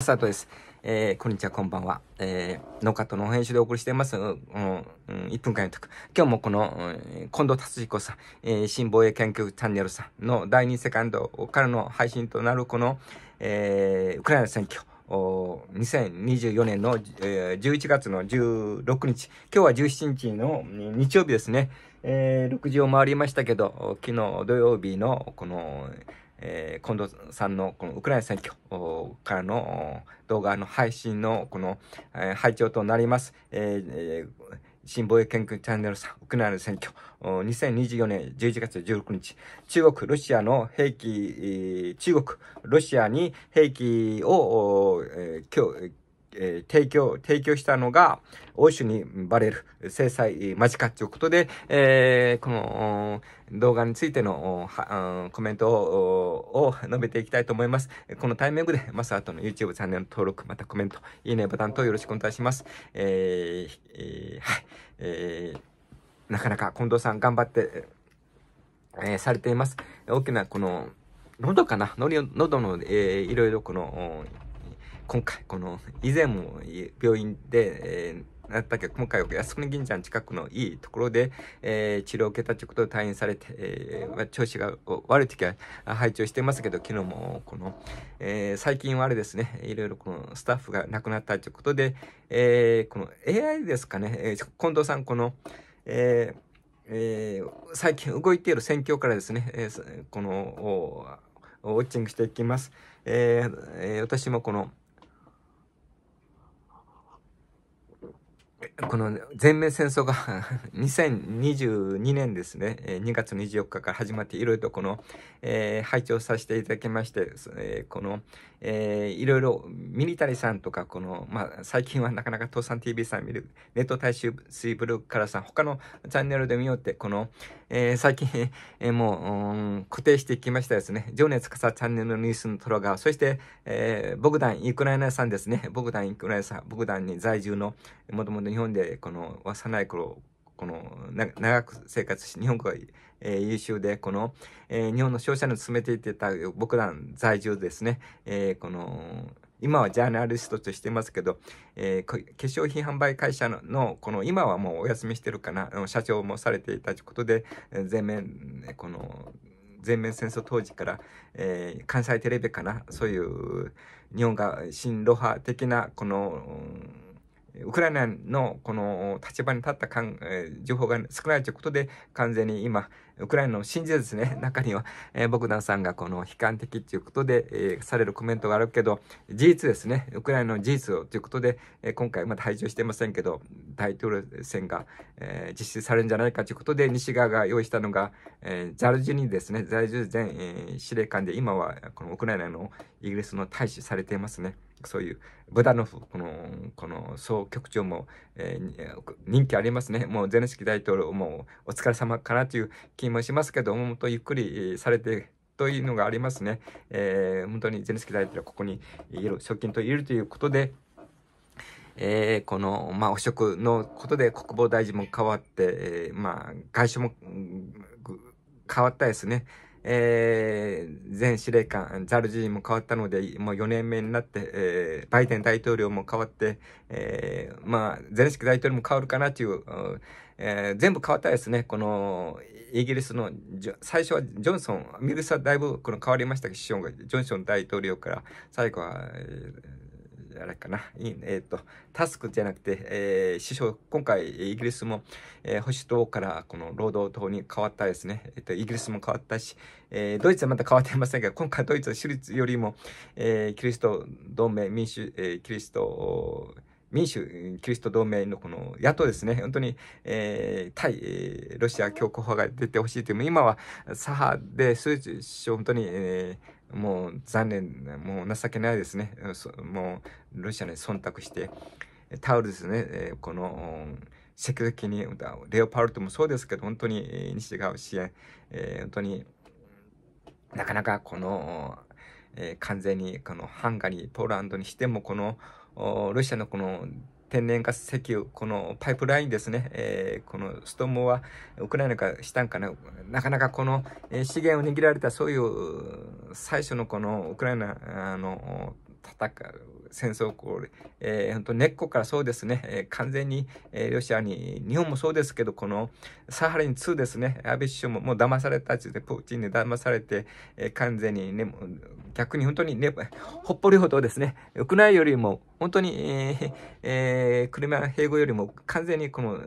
スタートです。えー、こんにちは、こんばんは。えー、農家と農編集でお送りしています。うん、1分間予測。今日もこの、うん、近藤達彦さん、えー、新防衛研究チャンネルさんの第2セカンドからの配信となるこの、えー、ウクライナ選挙。2024年の、えー、11月の16日、今日は17日の日曜日ですね、えー、6時を回りましたけど、昨日土曜日のこのえー、近藤さんのこのウクライナ選挙からの動画の配信のこの、えー、配聴となります。えー新防衛研究チャンネルさん、ウクライナの選挙、2024年11月16日、中国、ロシアの兵器、中国、ロシアに兵器を、えー、提供、提供したのが、欧州にバレる、制裁間近ということで、えー、この動画についてのは、コメントをを述べていきたいと思います。このタイミングで、マスアートの YouTube チャンネル登録、またコメント、いいねボタンとよろしくお願いします。えー、えー、はい、えー、なかなか近藤さん頑張って、えー、されています。大きな、この、喉かな喉の、えー、いろいろこの、今回、この、以前も病院で、えー、なったけど、今回は靖国銀山近くのいいところで、えー、治療を受けたということで退院されて、えー、調子が悪い時は拝聴してますけど、昨日もこの、えー、最近はあれですね、いろいろこのスタッフが亡くなったということで、えー、この AI ですかね、えー、近藤さん、この、えーえー、最近動いている選挙からですね、えー、この、ウォッチングしていきます。えー、えー、私もこの、この全面戦争が2022 年ですね、2月24日から始まっていろいろとこの、えー、拝聴させていただきまして、えー、この、えー、いろいろ、ミニタリさんとか、この、まあ、最近はなかなか、東産 TV さん見る、ネット大衆水ブルーカラーさん、他のチャンネルで見ようって、この、えー、最近、えー、もう、うん、固定してきましたですね。情熱かさチャンネルのニュースのトロが、そして、えー、ボグダン・イクライナさんですね。ボグダン・イクライナさん、ボグダンに在住の、もともと日本で、この、幼い頃、この、長く生活し、日本語が、え優秀で、この、え日本の商社に勤めていてた僕らの在住ですね、えこの、今はジャーナリストとしてますけど、えー、化粧品販売会社の、この今はもうお休みしてるかな、社長もされていたということで、全面、この、全面戦争当時から、えー、関西テレビかな、そういう日本が親ロ派的な、この、ウクライナのこの立場に立った情報が少ないということで、完全に今、ウクライナの信者ですね、中には、えー、ボグダンさんがこの悲観的っていうことで、えー、されるコメントがあるけど、事実ですね、ウクライナの事実をということで、えー、今回まだ退場してませんけど、大統領選が、えー、実施されるんじゃないかということで、西側が用意したのが、えー、ザルジュニですね、在住前、えー、司令官で、今はこのウクライナのイギリスの大使されていますね。そういう豚のこのこの総局長も、えー、人気ありますね。もうゼレンスキー大統領もお疲れ様かなという気もしますけども、本ゆっくりされてというのがありますね。えー、本当にゼレンスキー大統領ここにいる、側近といるということで、えー、この、まあ、汚職のことで国防大臣も変わって、えー、まあ、外相も変わったですね。えー、前司令官、ザルジーも変わったので、もう4年目になって、えー、バイデン大統領も変わって、えー、まあ、ゼレンスキー大統領も変わるかなという、えー、全部変わったですね。この、イギリスの、最初はジョンソン、ミルサスはだいぶこの変わりましたけど、首相が、ジョンソン大統領から、最後は、えーあれかな。えっ、ー、と、タスクじゃなくて、えー、首相、今回、イギリスも、えー、保守党からこの労働党に変わったですね。えっ、ー、と、イギリスも変わったし、えー、ドイツはまだ変わっていませんが、今回ドイツは首立よりも、えー、キリスト同盟、民主、えー、キリスト、民主キリスト同盟のこの野党ですね、本当に、えー、対、えー、ロシア強硬派が出てほしいという、今は左派で、そう首相、本当に、えーもう残念、もう情けないですね。もうロシアに忖度して、タオルですね、えこの、積極的に、レオパルトもそうですけど、本当に西側支援、本当になかなかこの、え完全にこのハンガリー、ポーランドにしても、このロシアのこの天然ガス石油、このパイプラインですね、えー、このストームはウクライナからしたんかな、なかなかこの、資源を握られたそういう最初のこのウクライナの戦う、戦争こえー、本当根っこからそうですね、えー、完全に、えー、ロシアに、日本もそうですけど、このサハリン2ですね、安倍首相ももう騙されたってプーチンに騙されて、えー、完全に、ね、逆に本当に、ね、ほっぽりほどですね、ウクライナよりも、本当に、えーえー、クリミア併合よりも完全にこの、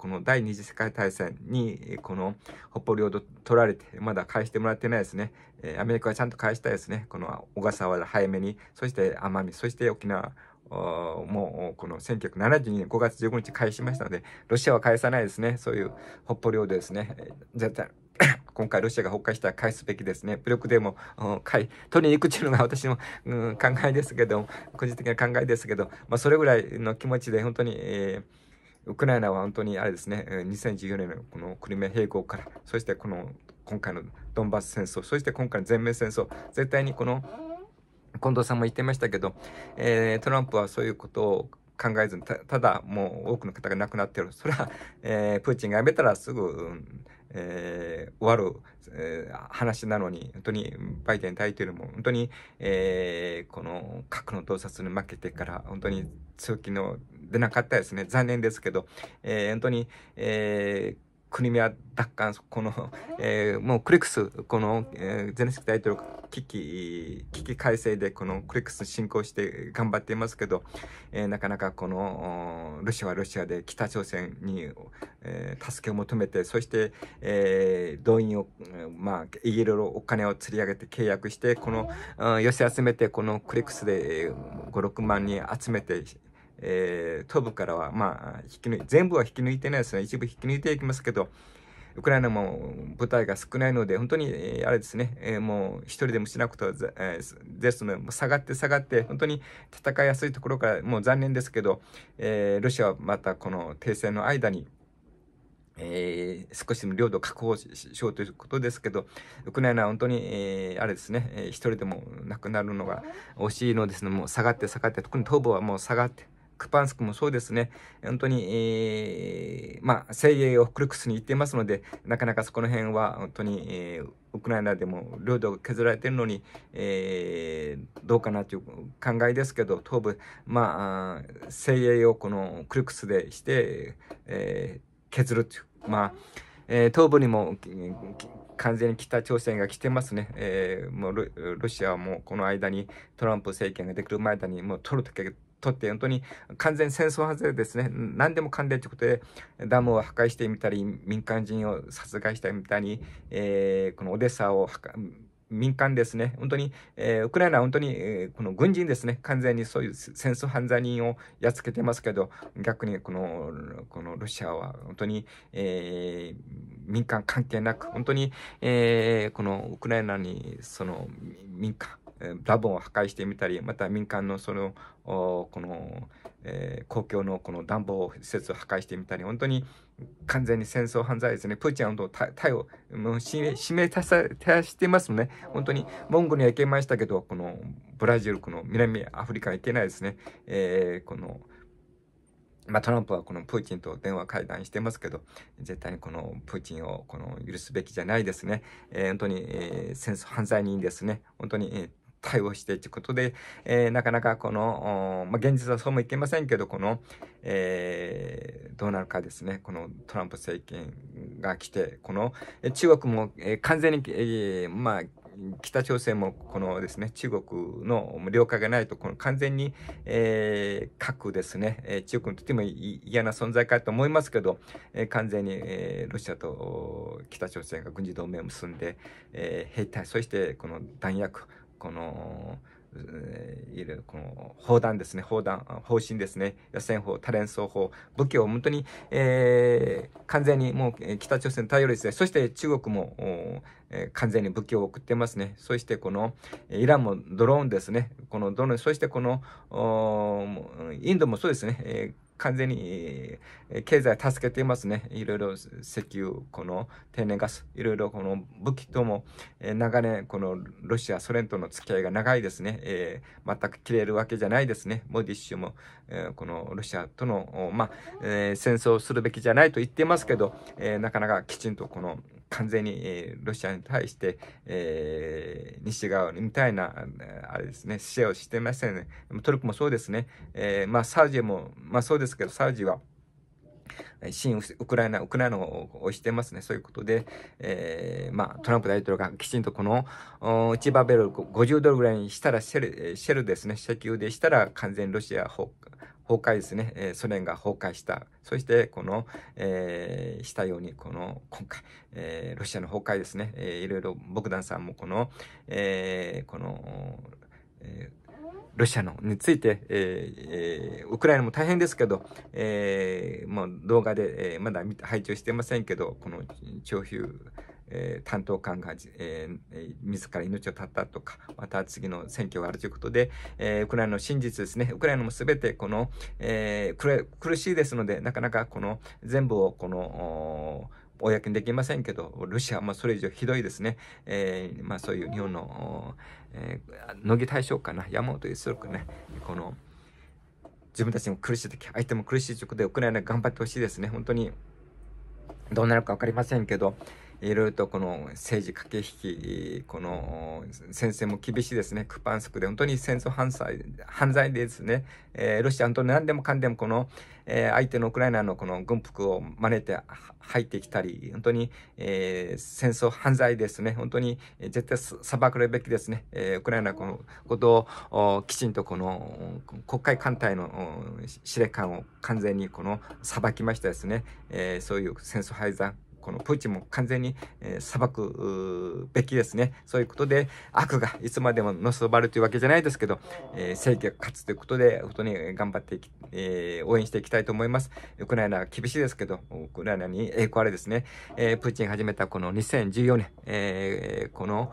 この第二次世界大戦に、この北方領土取られて、まだ返してもらってないですね。えアメリカはちゃんと返したいですね。この小笠原早めに、そして奄美、そして沖縄。もうこの1972年5月15日返しましたので、ロシアは返さないですね。そういう北方領土ですね。絶対 今回ロシアが崩壊したら返すべきですね。武力でも、返、取りに行くというのが私の、うん、考えですけど、個人的な考えですけど、まあ、それぐらいの気持ちで本当に、えーウクライナは本当にあれですね、2014年のこのクリミア併合から、そしてこの今回のドンバス戦争、そして今回の全面戦争、絶対にこの近藤さんも言ってましたけど、えー、トランプはそういうことを考えずにただもう多くの方が亡くなってるそれは、えー、プーチンがやめたらすぐ、うんえー、終わる、えー、話なのに本当にバイデン大統領も本当に、えー、この核の洞察に負けてから本当に通気の出なかったですね。残念ですけど、えー、本当に、えークリミア奪還、この、えー、もうクリックス、この、えー、ゼレンスキー大統領危機、危機改正でこのクリックス進行して頑張っていますけど、えー、なかなかこの、ロシアはロシアで北朝鮮に、えー、助けを求めて、そして、えー、動員を、まあ、いろいろお金を釣り上げて契約して、この、寄せ集めて、このクリックスで5、6万人集めて、えー、東部からは、まあ、引き抜全部は引き抜いてないですね。一部引き抜いていきますけど、ウクライナも部隊が少ないので、本当に、えー、あれですね、えー、もう一人でもしなくては、えですので、下がって下がって、本当に戦いやすいところから、もう残念ですけど、えー、ロシアはまたこの停戦の間に、えー、少しでも領土を確保しようということですけど、ウクライナは本当に、えー、あれですね、えー、一人でも亡くなるのが惜しいのですもう下がって下がって、特に東部はもう下がって、クパンスクもそうですね、本当に、えー、まあ、西英をクルクスに行っていますので、なかなかそこの辺は本当に、えー、ウクライナでも領土が削られているのに、えー、どうかなという考えですけど、東部、まあ、西英をこのクルクスでして、えー、削るという、まあ、えー、東部にも完全に北朝鮮が来てますね。えー、もうロシアはもうこの間にトランプ政権ができる前にもう取るだけとって本当に完全戦争外れですね何でもかんでということでダムを破壊してみたり民間人を殺害したみたいに、えー、このオデッサを破壊民間ですね、本当に、えー、ウクライナは本当に、えー、この軍人ですね、完全にそういう戦争犯罪人をやっつけてますけど、逆にこのこのロシアは本当に、えー、民間関係なく、本当に、えこのウクライナにその民間、ラボを破壊してみたりまた民間のそのこの、えー、公共のこの暖房施設を破壊してみたり本当に完全に戦争犯罪ですねプーチンは本当対をもめ、指名たさしてますね本当にモンゴルには行けましたけどこのブラジルこの南アフリカは行けないですね、えー、このまあ、トランプはこのプーチンと電話会談してますけど、絶対にこのプーチンをこの許すべきじゃないですね。えー、本当に、えー、戦争犯罪人ですね。本当に、えー対応していうことで、えー、なかなかこの、まあ、現実はそうもいけませんけど、この、えー、どうなるかですね、このトランプ政権が来て、この、中国も、えー、完全に、えー、まあ、北朝鮮もこのですね、中国の了解がないと、この完全に、えー、核ですね、えー、中国にとっても嫌な存在かと思いますけど、えー、完全に、えー、ロシアと北朝鮮が軍事同盟を結んで、えー、兵隊、そしてこの弾薬、この、いる、この、砲弾ですね、砲弾、方針ですね、野戦法、多連装法、武器を本当に、えー、完全にもう北朝鮮頼りですね、そして中国も、え完全に武器を送ってますね、そしてこの、イランもドローンですね、このドローン、そしてこの、インドもそうですね、えー完全に経済助けていますね。いろいろ石油、この天然ガス、いろいろこの武器とも、え長年、このロシア、ソ連との付き合いが長いですね。えー、全く切れるわけじゃないですね。モディッシュも、えー、このロシアとの、まあ、えー、戦争するべきじゃないと言っていますけど、えなかなかきちんとこの、完全に、えロシアに対して、えー、西側みたいな、あれですね、姿勢をしてませんね。トルコもそうですね。えー、まあ、サウジも、まあそうですけど、サウジは、新ウクライナ、ウクライナを推してますね。そういうことで、えー、まあ、トランプ大統領がきちんとこの、1バベル50ドルぐらいにしたらシェル、シェルですね、石油でしたら完全ロシア崩壊。崩壊ですね、えソ連が崩壊した。そして、この、えー、したように、この、今回、えー、ロシアの崩壊ですね、えー、いろいろ、ボグダンさんもこの、えこの、えロシアのについて、えーえー、ウクライナも大変ですけど、えー、動画で、えー、まだ配置してませんけど、この徴兵えー、担当官が、えー、自ら命を絶ったとか、また次の選挙があるということで、えー、ウクライナの真実ですね、ウクライナも全てこの、えー、苦しいですので、なかなかこの全部をこの、公にできませんけど、ロシアはそれ以上ひどいですね。えー、まあそういう日本の、えー、乃木大将かな、山本一郎くね、この、自分たちも苦しい時、相手も苦しいということで、ウクライナ頑張ってほしいですね。本当に、どうなるか分かりませんけど、いろいろとこの政治駆け引き、この戦線も厳しいですね。クパンスクで本当に戦争犯罪犯罪でですね、えー、ロシア本当に何でもかんでもこの、えー、相手のウクライナのこの軍服を真似て入ってきたり、本当に、えー、戦争犯罪ですね。本当に絶対裁くれべきですね。えー、ウクライナこのことをきちんとこの国会艦隊の司令官を完全にこの裁きましたですね。えー、そういう戦争犯罪このプーチンも完全に、えー、裁くべきですね。そういうことで、悪がいつまでものそばるというわけじゃないですけど、えー、正義が勝つということで、本当に頑張ってえー、応援していきたいと思います。ウクライナは厳しいですけど、ウクライナに栄光あれですね。えー、プーチン始めたこの2014年、えー、この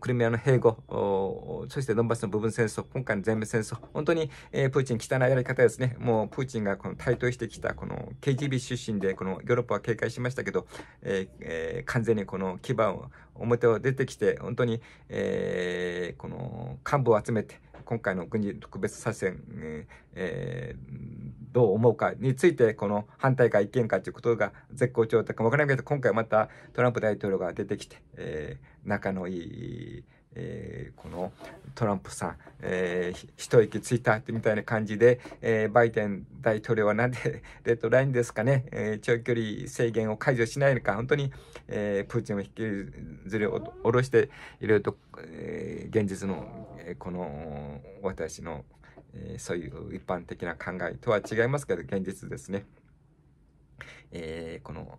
クリミアの併合、そしてドンバスの部分戦争、今回の全面戦争、本当に、えー、プーチン汚いやり方ですね。もうプーチンがこの台頭してきたこの KGB 出身でこのヨーロッパは警戒しましたけど、えーえー、完全にこの盤を表を出てきて本当に、えー、この幹部を集めて今回の軍事特別作戦、えー、どう思うかについてこの反対か意見かということが絶好調とか分からないけど今回またトランプ大統領が出てきて、えー、仲のいいえー、このトランプさん、えー、一息ついたみたいな感じで、えー、バイデン大統領はなんで レッドラインですかね、えー、長距離制限を解除しないのか、本当に、えー、プーチンを引きずり下ろして、いろいろと、えー、現実の、えー、この私の、えー、そういう一般的な考えとは違いますけど、現実ですね。えー、この、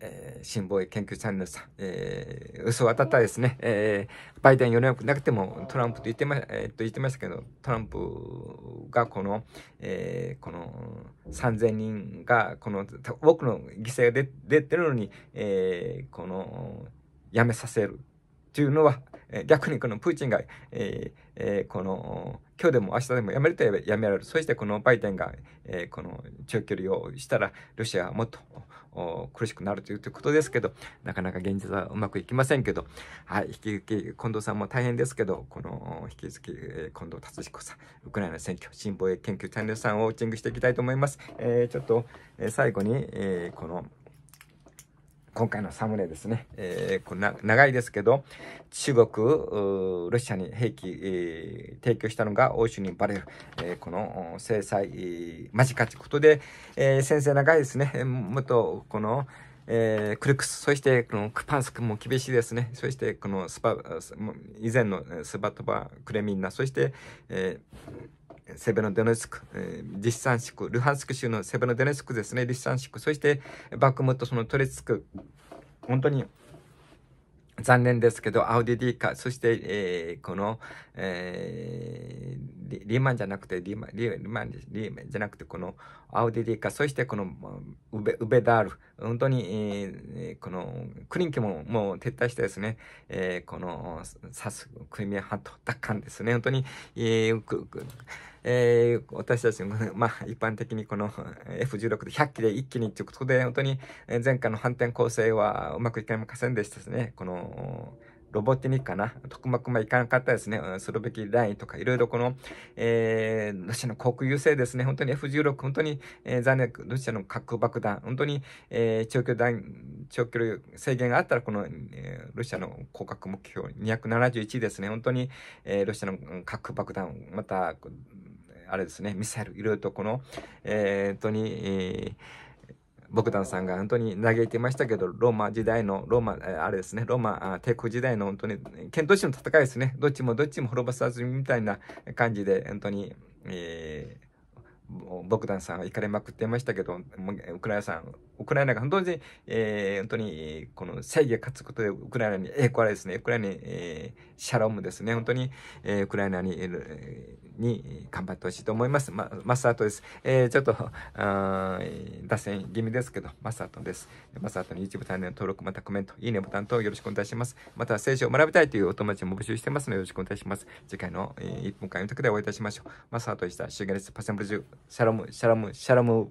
えー、新防衛研究チャンネルさん、えー、嘘を当たったですね、えー、バイデン4年なくてもトランプと言ってま,、えー、と言ってましたけど、トランプがこの、えー、この3000人が、この多くの犠牲が出てるのに、えー、この、やめさせるというのは、逆にこのプーチンが、えーえー、この今日でも明日でもやめるとやめられるそしてこのバイデンが、えー、この長距離をしたらロシアはもっと苦しくなるということですけど、なかなか現実はうまくいきませんけど、はい、引き続き近藤さんも大変ですけど、この引き続き、近藤達彦さん、ウクライナ選挙、新防衛研究チャンネルさんをウォッチングしていきたいと思います。えー、ちょっと、え最後に、えー、この、今回のサムネですね、えー、こな長いですけど中国ロシアに兵器、えー、提供したのが欧州にバレる、えー、この制裁、えー、間近ということで、えー、先生長いですね元このえー、クルクス、そしてこのクパンスクも厳しいですね。そしてこのスパ、以前のスバトバ、クレミンナ、そして、えーセベノドネツク、えー、リシサンシク、ルハンスク州のセベノドネツクですね、リシサンシク、そしてバクムとそのトレツク、本当に残念ですけど、アウディディカ、そして、えー、この、えー、リリーマンじゃなくて、リーマン、リーマン、リーマンじゃなくて、このアウディディカ、そしてこのウベウベダール、本当に、えー、この、クリンケももう撤退してですね、えー、この、サス、クリミア半島奪還ですね、本当に、えー、えー、私たちも、まあ、一般的にこの F16 で100機で一気にということで、本当に前回の反転攻勢はうまくいかませんでしたですね。この、ロボティミかな特膜もいかなかったですね。うん、スロベキラインとか、いろいろこの、えー、ロシアの航空優勢ですね。本当に F16、本当に、えー、残念、ロシアの核爆弾、本当に、えー、長距離弾、長距離制限があったら、この、えー、ロシアの降格目標271ですね。本当に、えー、ロシアの核爆弾、また、あれですね、ミサイル、いろいろとこの、えー、本当に、えーボクダンさんが本当に嘆いてましたけど、ローマ時代の、ローマ、あれですね、ローマ帝国時代の本当に、剣道士の戦いですね。どっちもどっちも滅ぼさずみたいな感じで、本当に、えー、ボクダンさんは行かれまくってましたけど、ウクライナさん、ウクライナが本当に、えー、本当に、この正義が勝つことで、ウクライナに、えー、これですね、ウクライナに、えー、シャロームですね、本当に、えー、ウクライナに、えー、に頑張ってほしいと思います。ま、マスアートです。えー、ちょっと、あ脱線気味ですけど、マスアートです。マスアートの YouTube チャンネル登録、またコメント、いいねボタンとよろしくお願いします。また、聖書を学びたいというお友達も募集してますので、よろしくお願いします。次回の、えー、1分間読みたくでお会いいたしましょう。マスアートでした。シュガレス、パセンブルジュ、シャローム、シャロム、シャロム。